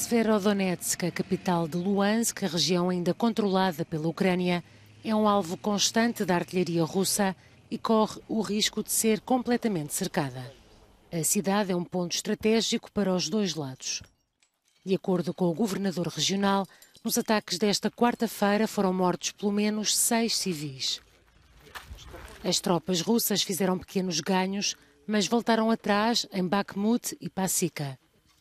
Severodonetsk, a capital de Luhansk, a região ainda controlada pela Ucrânia, é um alvo constante da artilharia russa e corre o risco de ser completamente cercada. A cidade é um ponto estratégico para os dois lados. De acordo com o governador regional, nos ataques desta quarta-feira foram mortos pelo menos seis civis. As tropas russas fizeram pequenos ganhos, mas voltaram atrás em Bakhmut e Pasika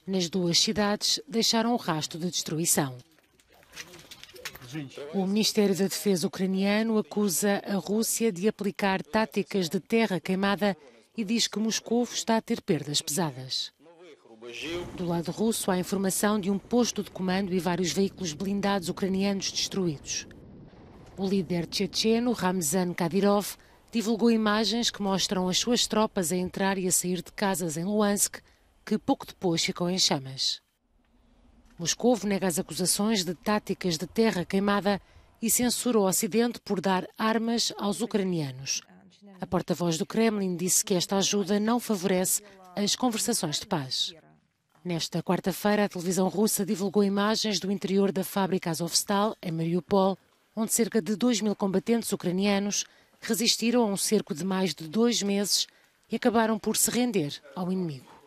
nas duas cidades deixaram um rastro de destruição. O Ministério da Defesa ucraniano acusa a Rússia de aplicar táticas de terra queimada e diz que Moscou está a ter perdas pesadas. Do lado russo, há informação de um posto de comando e vários veículos blindados ucranianos destruídos. O líder checheno, Ramzan Kadyrov, divulgou imagens que mostram as suas tropas a entrar e a sair de casas em Luhansk que pouco depois ficou em chamas. Moscou nega as acusações de táticas de terra queimada e censura o Ocidente por dar armas aos ucranianos. A porta-voz do Kremlin disse que esta ajuda não favorece as conversações de paz. Nesta quarta-feira, a televisão russa divulgou imagens do interior da fábrica Azovstal, em Mariupol, onde cerca de 2 mil combatentes ucranianos resistiram a um cerco de mais de dois meses e acabaram por se render ao inimigo.